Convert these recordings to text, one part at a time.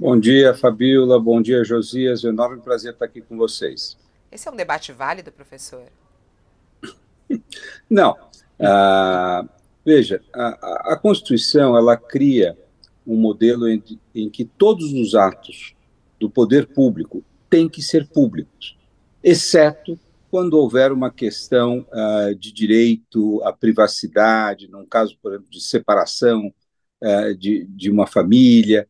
Bom dia, Fabiola. Bom dia, Josias. É um enorme prazer estar aqui com vocês. Esse é um debate válido, professor? Não. Ah, veja, a, a, Constituição ela cria um modelo em, em que todos os atos do poder público têm que ser públicos, exceto quando houver uma questão uh, de direito à privacidade, num caso, por exemplo, de separação uh, de, de uma família,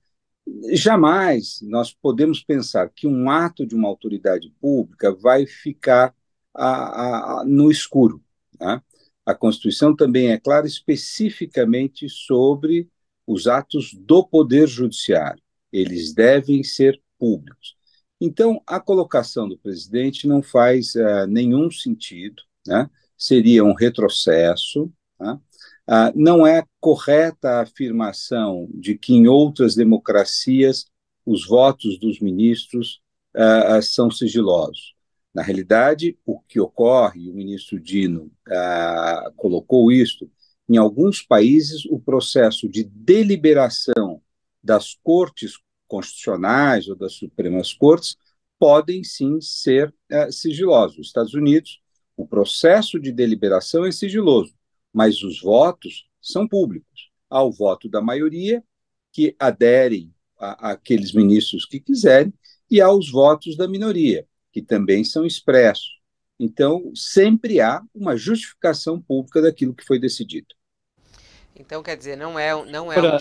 Jamais nós podemos pensar que um ato de uma autoridade pública vai ficar a, a, no escuro. Né? A Constituição também é clara especificamente sobre os atos do Poder Judiciário. Eles devem ser públicos. Então, a colocação do presidente não faz uh, nenhum sentido, né? seria um retrocesso. Né? Ah, não é correta a afirmação de que em outras democracias os votos dos ministros ah, ah, são sigilosos. Na realidade, o que ocorre, o ministro Dino colocou isto, em alguns países o processo de deliberação das cortes constitucionais ou das supremas cortes podem sim ser sigilosos. Nos Estados Unidos, o processo de deliberação é sigiloso mas os votos são públicos. Há o voto da maioria, que aderem àqueles ministros que quiserem, e há os votos da minoria, que também são expressos. Então, sempre há uma justificação pública daquilo que foi decidido. Então, quer dizer, não é, não é um,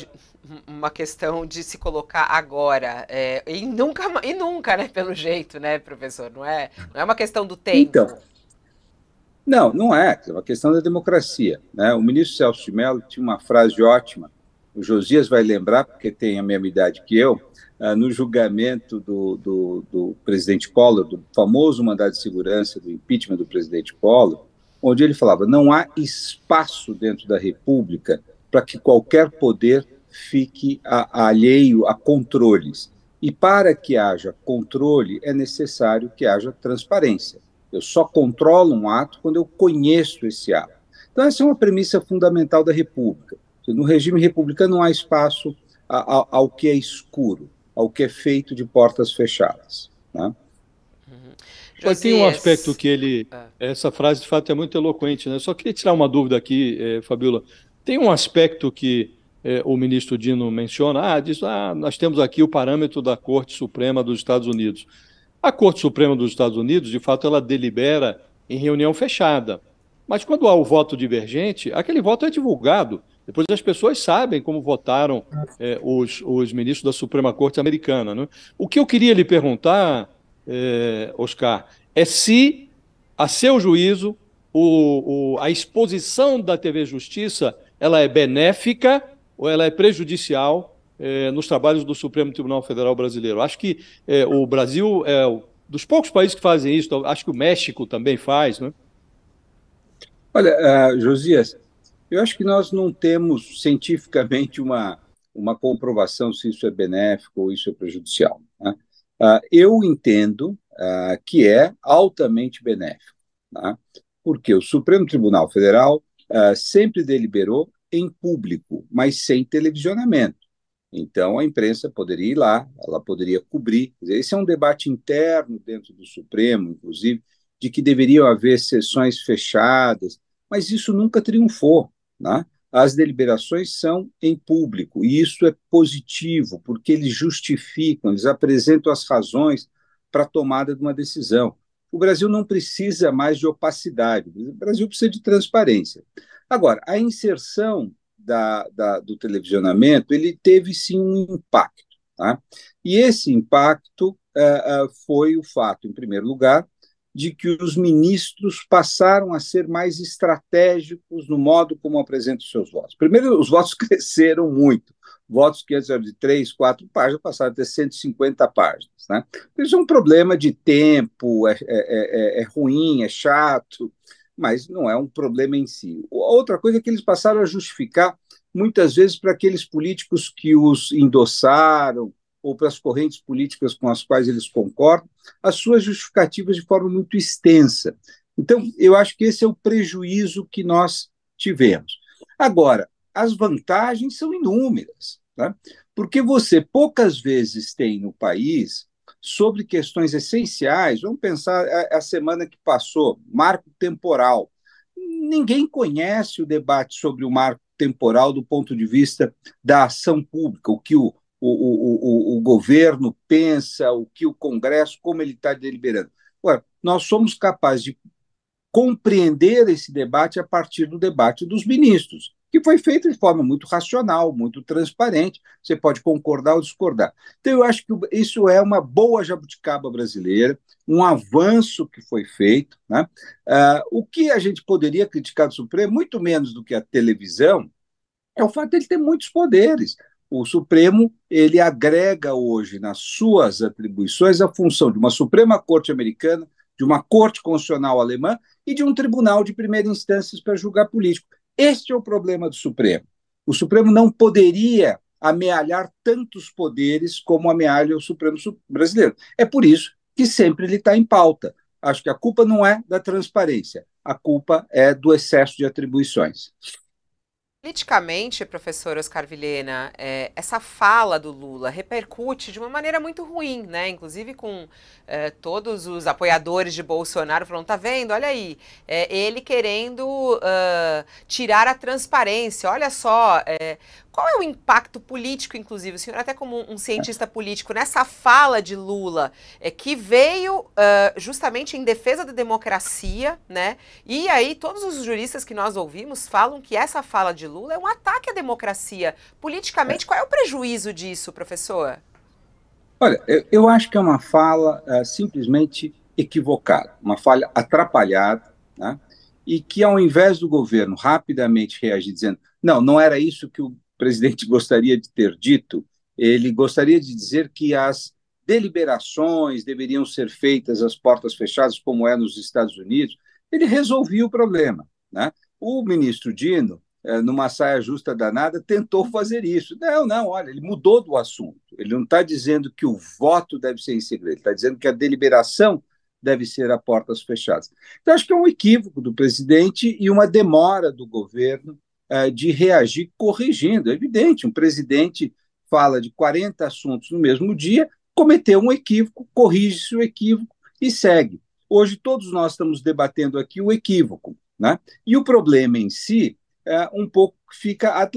uma questão de se colocar agora. É, e, nunca, e nunca, né, pelo jeito, né, professor? Não é, não é uma questão do tempo. Então, não, não é. É uma questão da democracia. Né? O ministro Celso de Mello tinha uma frase ótima, o Josias vai lembrar, porque tem a mesma idade que eu, ah, no julgamento do, do, do presidente Collor, do famoso mandado de segurança do impeachment do presidente Collor, onde ele falava: não há espaço dentro da República para que qualquer poder fique a, a alheio a controles. E para que haja controle, é necessário que haja transparência. Eu só controlo um ato quando eu conheço esse ato. Então, essa é uma premissa fundamental da República. No regime republicano não há espaço ao, ao que é escuro, ao que é feito de portas fechadas. Né? Uhum. tem um aspecto que ele. Ah. Essa frase, de fato, é muito eloquente. Né? Só queria tirar uma dúvida aqui, eh, Fabiola. Tem um aspecto que eh, o ministro Dino menciona. Ah, diz, ah, nós temos aqui o parâmetro da Corte Suprema dos Estados Unidos. A Corte Suprema dos Estados Unidos, de fato, ela delibera em reunião fechada. Mas quando há o voto divergente, aquele voto é divulgado. Depois as pessoas sabem como votaram é, os, os, ministros da Suprema Corte americana. Né? O que eu queria lhe perguntar, é, Oscar, é se, a seu juízo, o, o, a exposição da TV Justiça ela é benéfica ou ela é prejudicial é, nos trabalhos do Supremo Tribunal Federal Brasileiro. Acho que é, o Brasil é dos poucos países que fazem isso, então, acho que o México também faz, né? Olha, uh, Josias, eu acho que nós não temos cientificamente uma, uma comprovação se isso é benéfico ou isso é prejudicial. Né? Uh, eu entendo uh, que é altamente benéfico, né? porque o Supremo Tribunal Federal ah, sempre deliberou em público, mas sem televisionamento. Então, a imprensa poderia ir lá, ela poderia cobrir. Esse é um debate interno dentro do Supremo, inclusive, de que deveriam haver sessões fechadas, mas isso nunca triunfou. Né? As deliberações são em público, e isso é positivo, porque eles justificam, eles apresentam as razões para a tomada de uma decisão. O Brasil não precisa mais de opacidade, o Brasil precisa de transparência. Agora, a inserção da, da, do televisionamento, ele teve sim um impacto. Tá? E esse impacto uh, foi o fato, em primeiro lugar, de que os ministros passaram a ser mais estratégicos no modo como apresentam seus votos. Primeiro, os votos cresceram muito. Votos que antes eram de três, quatro páginas, passaram a ter 150 páginas. Né? Isso é um problema de tempo, é, é, é, é ruim, é chato, mas não é um problema em si. Outra coisa é que eles passaram a justificar muitas vezes para aqueles políticos que os endossaram ou para as correntes políticas com as quais eles concordam, as suas justificativas de forma muito extensa. Então, eu acho que esse é o prejuízo que nós tivemos. Agora, as vantagens são inúmeras, né? porque você poucas vezes tem no país sobre questões essenciais. Vamos pensar a, a semana que passou, marco temporal. Ninguém conhece o debate sobre o marco temporal do ponto de vista da ação pública, o que o, o, o, o governo pensa, o que o Congresso, como ele está deliberando. Agora, nós somos capazes de compreender esse debate a partir do debate dos ministros que foi feito de forma muito racional, muito transparente. Você pode concordar ou discordar. Então, eu acho que isso é uma boa jabuticaba brasileira, um avanço que foi feito. Né? Uh, o que a gente poderia criticar do Supremo, muito menos do que a televisão, é o fato de ele ter muitos poderes. O Supremo ele agrega hoje nas suas atribuições a função de uma Suprema Corte Americana, de uma Corte Constitucional Alemã e de um Tribunal de Primeira Instância para julgar político. Este é o problema do Supremo. O Supremo não poderia amealhar tantos poderes como amealha o Supremo brasileiro. É por isso que sempre ele está em pauta. Acho que a culpa não é da transparência, a culpa é do excesso de atribuições. Politicamente, professor Oscar Vilhena, é, essa fala do Lula repercute de uma maneira muito ruim, né? Inclusive com é, todos os apoiadores de Bolsonaro falando, tá vendo? Olha aí, é, ele querendo uh, tirar a transparência. Olha só é, qual é o impacto político, inclusive, o senhor é até como um cientista político, nessa fala de Lula, é, que veio uh, justamente em defesa da democracia, né? E aí todos os juristas que nós ouvimos falam que essa fala de Lula é um ataque à democracia. Politicamente, qual é o prejuízo disso, professor? Olha, eu, eu acho que é uma fala uh, simplesmente equivocada, uma falha atrapalhada, né? e que ao invés do governo rapidamente reagir dizendo não, não era isso que o presidente gostaria de ter dito, ele gostaria de dizer que as deliberações deveriam ser feitas às portas fechadas, como é nos Estados Unidos. Ele resolvia o problema. Né? O ministro Dino, é, numa saia justa danada, tentou fazer isso. Não, não, olha, ele mudou do assunto. Ele não está dizendo que o voto deve ser em segredo, ele está dizendo que a deliberação deve ser a portas fechadas. Então, acho que é um equívoco do presidente e uma demora do governo eh, de reagir corrigindo. É evidente, um presidente fala de 40 assuntos no mesmo dia, cometeu um equívoco, corrige-se o equívoco e segue. Hoje todos nós estamos debatendo aqui o equívoco, né? E o problema em si é, um pouco fica ad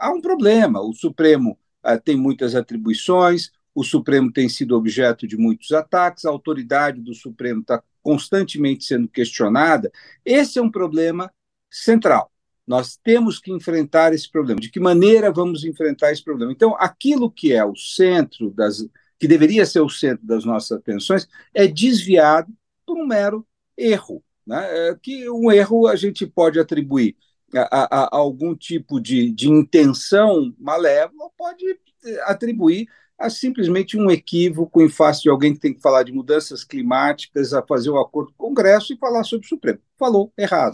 há um problema. O Supremo eh, tem muitas atribuições, o Supremo tem sido objeto de muitos ataques, a autoridade do Supremo está constantemente sendo questionada. Esse é um problema central. Nós temos que enfrentar esse problema. De que maneira vamos enfrentar esse problema? Então, aquilo que é o centro das que deveria ser o centro das nossas atenções é desviado por um mero erro, né? É, que um erro a gente pode atribuir a, a, a algum tipo de, de intenção malévola, pode é, atribuir a simplesmente um equívoco em face de alguém que tem que falar de mudanças climáticas, a fazer um acordo com o Congresso e falar sobre o Supremo. Falou errado.